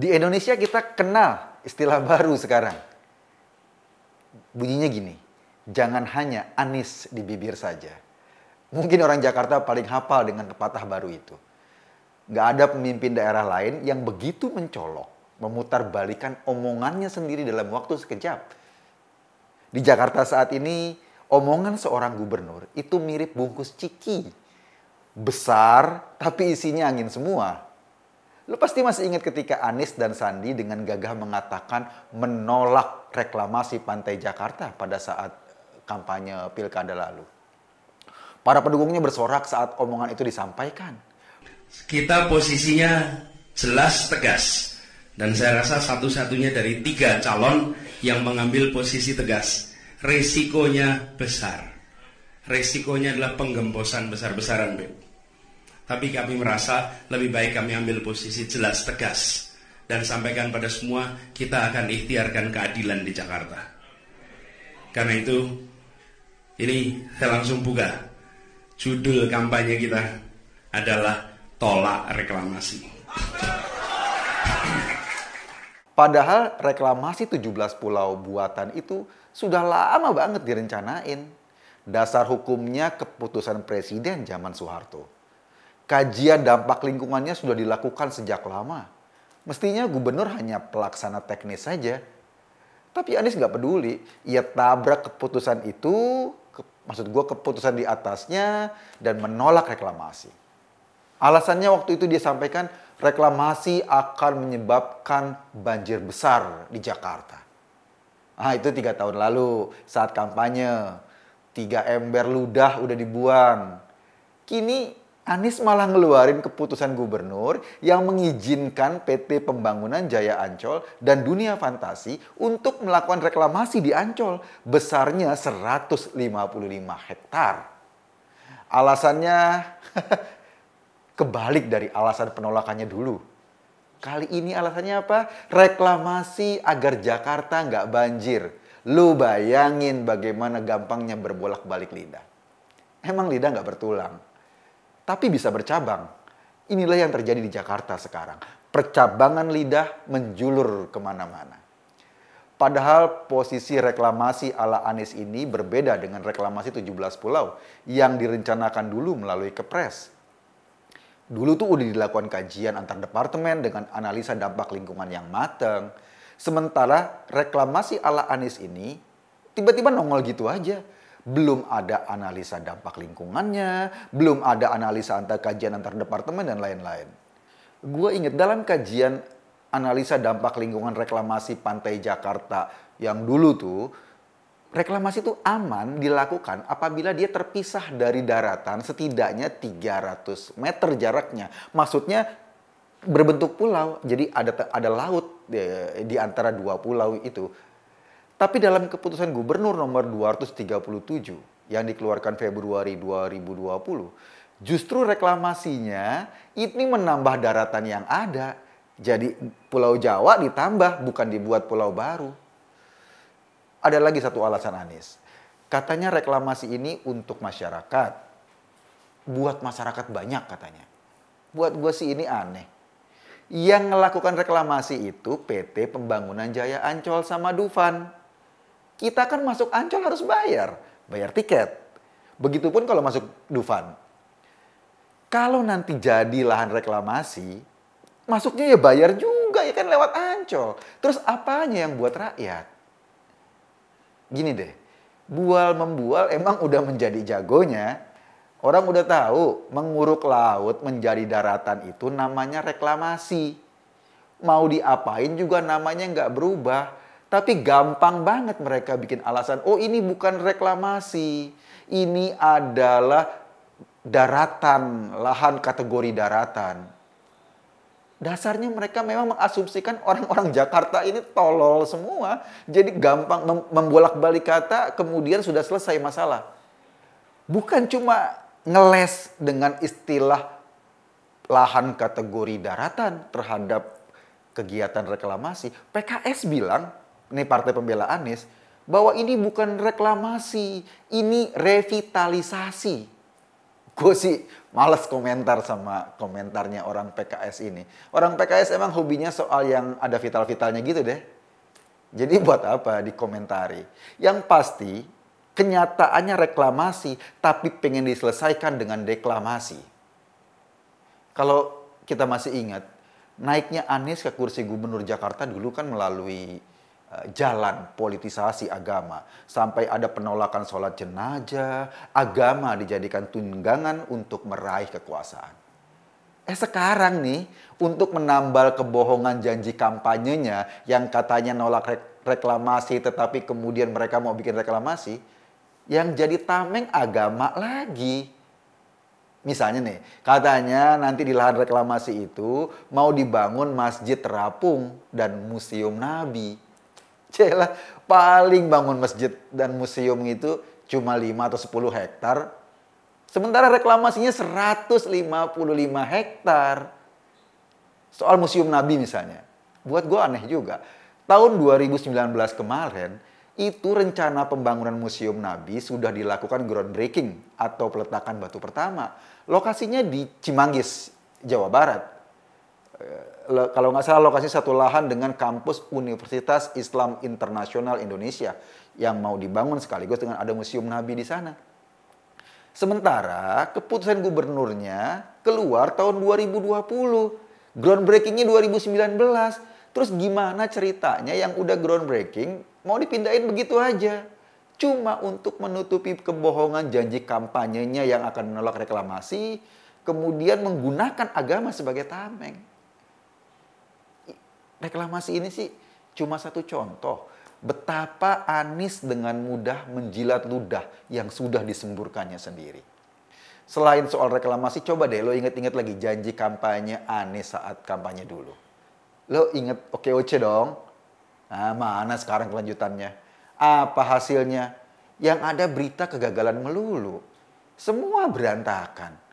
Di Indonesia kita kenal istilah baru sekarang. Bunyinya gini, jangan hanya anis di bibir saja. Mungkin orang Jakarta paling hafal dengan pepatah baru itu. Gak ada pemimpin daerah lain yang begitu mencolok, memutar balikan omongannya sendiri dalam waktu sekejap. Di Jakarta saat ini, omongan seorang gubernur itu mirip bungkus ciki. Besar, tapi isinya angin semua. Lo pasti masih ingat ketika Anies dan Sandi dengan gagah mengatakan menolak reklamasi Pantai Jakarta pada saat eh, kampanye pilkada lalu. Para pendukungnya bersorak saat omongan itu disampaikan. Kita posisinya jelas tegas. Dan saya rasa satu-satunya dari tiga calon yang mengambil posisi tegas. Resikonya besar. Resikonya adalah penggembosan besar-besaran, Beb. Tapi kami merasa lebih baik kami ambil posisi jelas, tegas. Dan sampaikan pada semua, kita akan ikhtiarkan keadilan di Jakarta. Karena itu, ini saya langsung buka. Judul kampanye kita adalah Tolak Reklamasi. Padahal reklamasi 17 pulau buatan itu sudah lama banget direncanain. Dasar hukumnya keputusan presiden zaman Soeharto kajian dampak lingkungannya sudah dilakukan sejak lama. Mestinya gubernur hanya pelaksana teknis saja. Tapi Anies nggak peduli. Ia tabrak keputusan itu, ke, maksud gue keputusan di atasnya, dan menolak reklamasi. Alasannya waktu itu dia sampaikan, reklamasi akan menyebabkan banjir besar di Jakarta. Ah itu tiga tahun lalu saat kampanye. Tiga ember ludah udah dibuang. Kini Anies malah ngeluarin keputusan gubernur yang mengizinkan PT Pembangunan Jaya Ancol dan Dunia Fantasi untuk melakukan reklamasi di Ancol besarnya 155 hektar. Alasannya kebalik dari alasan penolakannya dulu. Kali ini alasannya apa? Reklamasi agar Jakarta nggak banjir. Lu bayangin bagaimana gampangnya berbolak-balik lidah. Emang lidah nggak bertulang? tapi bisa bercabang. Inilah yang terjadi di Jakarta sekarang. Percabangan lidah menjulur kemana-mana. Padahal posisi reklamasi ala Anies ini berbeda dengan reklamasi 17 pulau yang direncanakan dulu melalui kepres. Dulu tuh udah dilakukan kajian antar departemen dengan analisa dampak lingkungan yang matang. Sementara reklamasi ala Anies ini tiba-tiba nongol gitu aja belum ada analisa dampak lingkungannya, belum ada analisa antar kajian antar departemen dan lain-lain. Gue inget dalam kajian analisa dampak lingkungan reklamasi pantai Jakarta yang dulu tuh, reklamasi itu aman dilakukan apabila dia terpisah dari daratan setidaknya 300 meter jaraknya. Maksudnya berbentuk pulau, jadi ada ada laut di, eh, di antara dua pulau itu tapi dalam keputusan gubernur nomor 237 yang dikeluarkan Februari 2020, justru reklamasinya ini menambah daratan yang ada. Jadi Pulau Jawa ditambah, bukan dibuat pulau baru. Ada lagi satu alasan Anies. Katanya reklamasi ini untuk masyarakat. Buat masyarakat banyak katanya. Buat gue sih ini aneh. Yang melakukan reklamasi itu PT Pembangunan Jaya Ancol sama Dufan kita kan masuk Ancol harus bayar, bayar tiket. Begitupun kalau masuk Dufan. Kalau nanti jadi lahan reklamasi, masuknya ya bayar juga ya kan lewat Ancol. Terus apanya yang buat rakyat? Gini deh, bual membual emang udah menjadi jagonya. Orang udah tahu menguruk laut menjadi daratan itu namanya reklamasi. Mau diapain juga namanya nggak berubah. Tapi gampang banget mereka bikin alasan, oh ini bukan reklamasi, ini adalah daratan, lahan kategori daratan. Dasarnya mereka memang mengasumsikan orang-orang Jakarta ini tolol semua. Jadi gampang mem membolak-balik kata, kemudian sudah selesai masalah. Bukan cuma ngeles dengan istilah lahan kategori daratan terhadap kegiatan reklamasi. PKS bilang ini partai pembela Anies bahwa ini bukan reklamasi, ini revitalisasi gue sih males komentar sama komentarnya orang PKS ini. Orang PKS emang hobinya soal yang ada vital-vitalnya gitu deh. Jadi buat apa dikomentari? Yang pasti kenyataannya reklamasi tapi pengen diselesaikan dengan deklamasi. Kalau kita masih ingat, naiknya Anies ke kursi gubernur Jakarta dulu kan melalui Eh, jalan politisasi agama sampai ada penolakan sholat jenazah agama dijadikan tunggangan untuk meraih kekuasaan eh sekarang nih untuk menambal kebohongan janji kampanyenya yang katanya nolak reklamasi tetapi kemudian mereka mau bikin reklamasi yang jadi tameng agama lagi Misalnya nih, katanya nanti di lahan reklamasi itu mau dibangun masjid terapung dan museum Nabi celah paling bangun masjid dan museum itu cuma 5 atau 10 hektar. Sementara reklamasinya 155 hektar. Soal museum Nabi misalnya. Buat gue aneh juga. Tahun 2019 kemarin, itu rencana pembangunan Museum Nabi sudah dilakukan groundbreaking atau peletakan batu pertama. Lokasinya di Cimanggis, Jawa Barat. Eh, kalau nggak salah lokasi satu lahan dengan kampus Universitas Islam Internasional Indonesia yang mau dibangun sekaligus dengan ada museum Nabi di sana. Sementara keputusan gubernurnya keluar tahun 2020. Groundbreakingnya 2019. Terus gimana ceritanya yang udah groundbreaking mau dipindahin begitu aja? Cuma untuk menutupi kebohongan janji kampanyenya yang akan menolak reklamasi, kemudian menggunakan agama sebagai tameng reklamasi ini sih cuma satu contoh betapa Anis dengan mudah menjilat ludah yang sudah disemburkannya sendiri. Selain soal reklamasi, coba deh lo inget-inget lagi janji kampanye Anis saat kampanye dulu. Lo inget Oke oce dong? Nah, mana sekarang kelanjutannya? Apa hasilnya? Yang ada berita kegagalan melulu. Semua berantakan.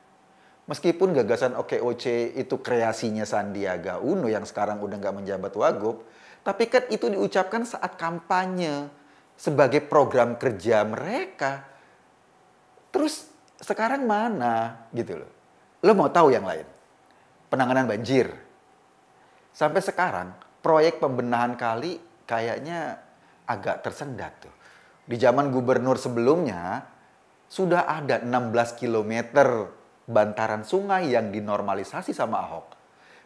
Meskipun gagasan OKOC itu kreasinya Sandiaga Uno yang sekarang udah nggak menjabat Wagub, tapi kan itu diucapkan saat kampanye sebagai program kerja mereka. Terus sekarang mana gitu loh. Lo mau tahu yang lain? Penanganan banjir. Sampai sekarang proyek pembenahan kali kayaknya agak tersendat tuh. Di zaman gubernur sebelumnya sudah ada 16 kilometer bantaran sungai yang dinormalisasi sama Ahok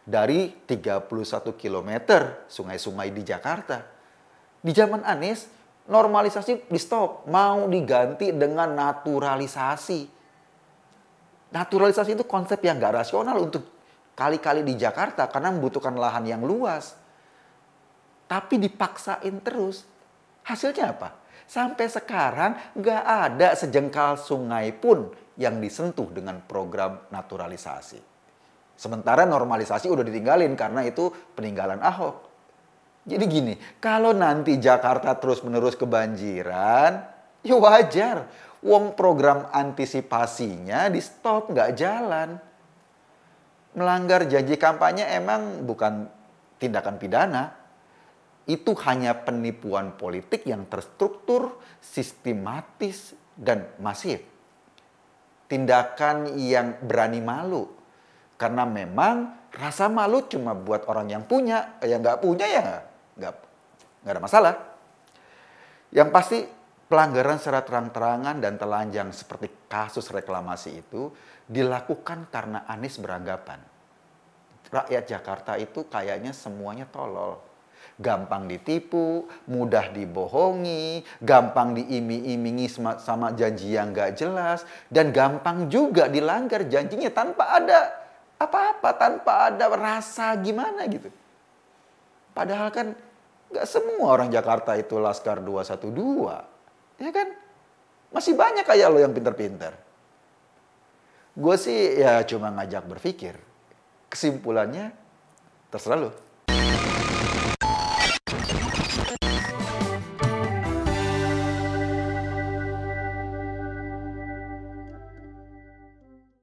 dari 31 km sungai-sungai di Jakarta. Di zaman Anies, normalisasi di stop, mau diganti dengan naturalisasi. Naturalisasi itu konsep yang gak rasional untuk kali-kali di Jakarta karena membutuhkan lahan yang luas. Tapi dipaksain terus. Hasilnya apa? Sampai sekarang nggak ada sejengkal sungai pun yang disentuh dengan program naturalisasi. Sementara normalisasi udah ditinggalin karena itu peninggalan Ahok. Jadi gini, kalau nanti Jakarta terus-menerus kebanjiran, ya wajar. Wong program antisipasinya di stop nggak jalan. Melanggar janji kampanye emang bukan tindakan pidana, itu hanya penipuan politik yang terstruktur, sistematis, dan masif. Tindakan yang berani malu. Karena memang rasa malu cuma buat orang yang punya, yang nggak punya ya nggak ada masalah. Yang pasti pelanggaran secara terang-terangan dan telanjang seperti kasus reklamasi itu dilakukan karena Anies beranggapan rakyat Jakarta itu kayaknya semuanya tolol gampang ditipu, mudah dibohongi, gampang diiming-imingi sama janji yang gak jelas, dan gampang juga dilanggar janjinya tanpa ada apa-apa, tanpa ada rasa gimana gitu. Padahal kan gak semua orang Jakarta itu Laskar 212, ya kan? Masih banyak kayak lo yang pinter-pinter. Gue sih ya cuma ngajak berpikir. Kesimpulannya terserah lo.